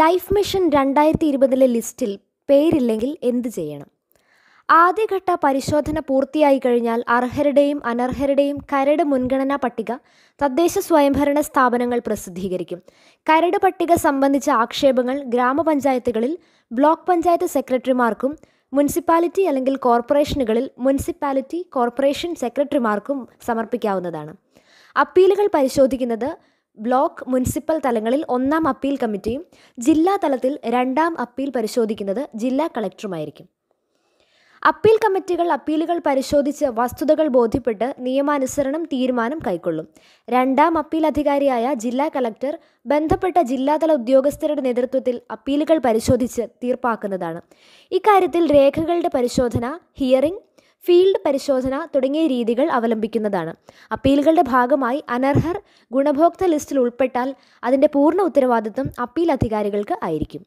life mission രണ്ടായിരത്തി ഇരുപതിലെ ലിസ്റ്റിൽ പേരില്ലെങ്കിൽ എന്ത് ചെയ്യണം ആദ്യഘട്ട പരിശോധന പൂർത്തിയായി കഴിഞ്ഞാൽ അർഹരുടെയും അനർഹരുടെയും കരട് മുൻഗണനാ പട്ടിക തദ്ദേശ സ്വയംഭരണ സ്ഥാപനങ്ങൾ പ്രസിദ്ധീകരിക്കും കരട് പട്ടിക സംബന്ധിച്ച ആക്ഷേപങ്ങൾ ഗ്രാമപഞ്ചായത്തുകളിൽ ബ്ലോക്ക് പഞ്ചായത്ത് സെക്രട്ടറിമാർക്കും മുനിസിപ്പാലിറ്റി അല്ലെങ്കിൽ കോർപ്പറേഷനുകളിൽ മുനിസിപ്പാലിറ്റി കോർപ്പറേഷൻ സെക്രട്ടറിമാർക്കും സമർപ്പിക്കാവുന്നതാണ് അപ്പീലുകൾ പരിശോധിക്കുന്നത് ബ്ലോക്ക് മുനിസിപ്പൽ തലങ്ങളിൽ ഒന്നാം അപ്പീൽ കമ്മിറ്റിയും ജില്ലാ തലത്തിൽ രണ്ടാം അപ്പീൽ പരിശോധിക്കുന്നത് ജില്ലാ കളക്ടറുമായിരിക്കും അപ്പീൽ കമ്മിറ്റികൾ അപ്പീലുകൾ പരിശോധിച്ച് വസ്തുതകൾ ബോധ്യപ്പെട്ട് നിയമാനുസരണം തീരുമാനം കൈക്കൊള്ളും രണ്ടാം അപ്പീൽ അധികാരിയായ ജില്ലാ കളക്ടർ ബന്ധപ്പെട്ട ജില്ലാതല ഉദ്യോഗസ്ഥരുടെ നേതൃത്വത്തിൽ അപ്പീലുകൾ പരിശോധിച്ച് തീർപ്പാക്കുന്നതാണ് ഇക്കാര്യത്തിൽ രേഖകളുടെ പരിശോധന ഹിയറിംഗ് ഫീൽഡ് പരിശോധന തുടങ്ങിയ രീതികൾ അവലംബിക്കുന്നതാണ് അപ്പീലുകളുടെ ഭാഗമായി അനർഹർ ഗുണഭോക്തൃ ലിസ്റ്റിൽ ഉൾപ്പെട്ടാൽ അതിൻ്റെ പൂർണ്ണ ഉത്തരവാദിത്വം അപ്പീൽ അധികാരികൾക്ക് ആയിരിക്കും